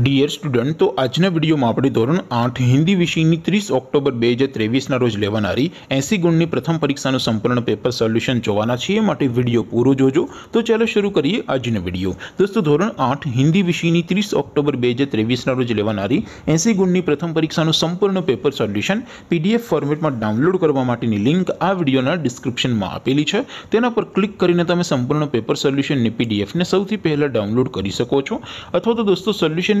dear student तो आज ने वीडियो માં આપણે ધોરણ 8 હિન્દી વિષયની 30 ઓક્ટોબર 2023 ના રોજ લેવાણારી 80 ગુણની પ્રથમ પરીક્ષાનો સંપૂર્ણ પેપર સોલ્યુશન જોવાના છે માટે વિડિયો પૂરો જોજો તો ચાલો શરૂ કરીએ આજનો વિડિયો દોસ્તો ધોરણ 8 હિન્દી વિષયની 30 ઓક્ટોબર 2023 ના રોજ લેવાણારી 80 ગુણની પ્રથમ પરીક્ષાનો સંપૂર્ણ પેપર સોલ્યુશન PDF ફોર્મેટમાં ડાઉનલોડ કરવા માટેની લિંક આ વિડિયોના ડિસ્ક્રિપ્શનમાં આપેલી છે તેના પર ક્લિક કરીને તમે સંપૂર્ણ પેપર સોલ્યુશન ને PDF ને સૌથી પહેલા ડાઉનલોડ કરી શકો છો અથવા તો દોસ્તો સોલ્યુશન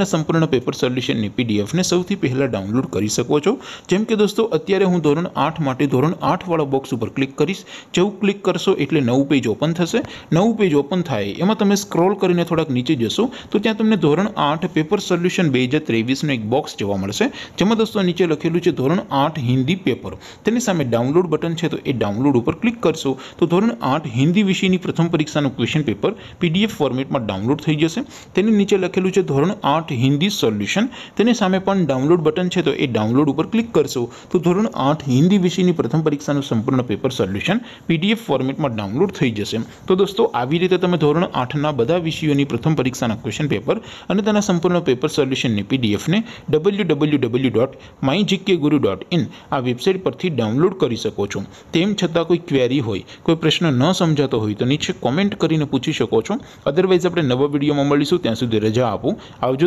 ના સંપૂર્ણ પેપર સોલ્યુશન ની પીડીએફ ને સૌથી પહેલા ડાઉનલોડ કરી શકો છો જેમ કે દોસ્તો અત્યારે હું ધોરણ 8 માટે ધોરણ 8 વાળો બોક્સ ઉપર ક્લિક કરિસ જેઉ ક્લિક કરશો એટલે નવ પેજ ઓપન થશે નવ પેજ ઓપન થાય એમાં તમે સ્ક્રોલ કરીને થોડક નીચે જશો તો ત્યાં તમને ધોરણ 8 પેપર સોલ્યુશન 2023 નો એક બોક્સ જોવા મળશે જેમાં દોસ્તો નીચે લખેલું છે ધોરણ 8 હિન્દી પેપર તેની સામે ડાઉનલોડ બટન છે તો એ ડાઉનલોડ ઉપર ક્લિક કરશો તો ધોરણ 8 હિન્દી વિષયની પ્રથમ પરીક્ષા નું ક્વેશ્ચન પેપર પીડીએફ ફોર્મેટમાં ડાઉનલોડ થઈ જશે તેની નીચે લખેલું છે ધોરણ 8 हिंदी सॉल्यूशन તેની સામે પણ ડાઉનલોડ બટન છે તો એ ડાઉનલોડ ઉપર ક્લિક કરશો તો ધોરણ 8 હિન્દી વિષયની પ્રથમ પરીક્ષાનું સંપૂર્ણ પેપર સોલ્યુશન પીડીએફ ફોર્મેટમાં ડાઉનલોડ થઈ જશે તો દોસ્તો આવી રીતે તમે ધોરણ 8 ના બધા વિષયોની પ્રથમ પરીક્ષાના ક્વેશ્ચન પેપર અને તેના સંપૂર્ણ પેપર સોલ્યુશનની પીડીએફ ને www.mygkguru.in આ વેબસાઈટ પરથી ડાઉનલોડ કરી શકો છો તેમ છતાં કોઈ ક્વેરી હોય કોઈ પ્રશ્ન ન સમજાતો હોય તો નીચે કમેન્ટ કરીને પૂછી શકો છો અધરવાઇઝ આપણે નવા વિડિયોમાં મળીશું ત્યાં સુધી રજા આપું આવજો